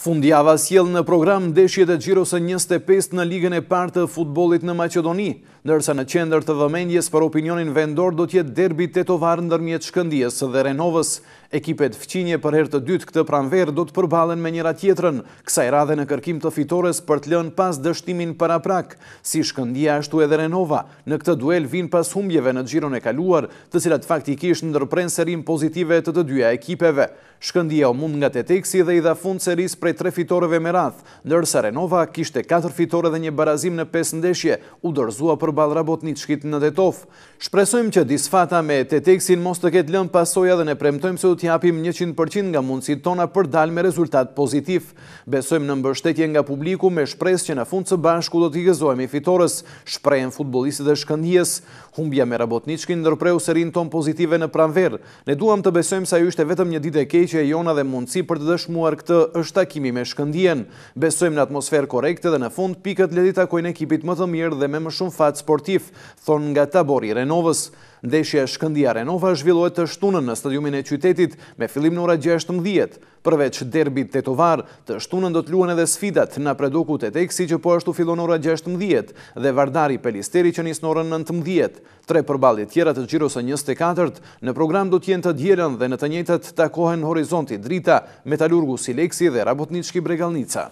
Fundjava s'jel në program ndeshjet e gjirose 25 në ligën e partë të futbolit në Macedoni, nërsa në qender të vëmendjes për opinionin vendor do tjetë derbi të tovarë ndërmjet shkëndjes dhe renovës. Ekipet fqinje për her të dytë këtë pranver do të përbalen me njëra tjetërën, kësa i radhe në kërkim të fitores për të lën pas dështimin për aprak, si shkëndia ashtu edhe renova. Në këtë duel vinë pas humbjeve në gjiron e kaluar, të cilat faktikisht ndërpren serim pozitive të të dyja ekipeve. Shkëndia o mund nga të teksi dhe i dha fund seris prej tre fitoreve me rath, nërsa Renova kishte 4 fitore dhe një barazim në 5 ndeshje, u dërzua për balë rabot një të shkit në detof. Shpresojmë që disfata me të teksin mos të ketë lënë pasoja dhe ne premtojmë se du t'japim 100% nga mundësit tona për dalë me rezultat pozitiv. Besojmë në mbështetje nga publiku me shpres që në fund së bashku do t'i gëzojmë i fitores, shprejnë futbolisit dhe shkëndhjes, Humbja me Rabotniçkin ndërpreu serin ton pozitive në pranverë. Ne duam të besojmë se ajo ishte vetëm një ditë e keqe e jona dhe mundësi për të dëshmuar këtë është takimi takimi me shkëndien. Besojmë në atmosferë korekte dhe në fund pikët ledi takojnë ekipit më të mirë dhe me më shumë fatë sportif, thonë nga tabori Renovës. Ndeshja shkëndia Renova zhvillohet të shtunën në stadiumin e qytetit me filim në ora 16. Përveç derbit të tovar, të shtunën do të luhen edhe sfidat në preduku të teksi që po është u filon ora 16 dhe vardari pelisteri që njësë në orën 19. Tre përbalit tjera të gjiro 24, në program do tjenë të djelen dhe në të njëtët të kohen horizonti drita, metalurgu si leksi dhe rabotnit shki bregalnica.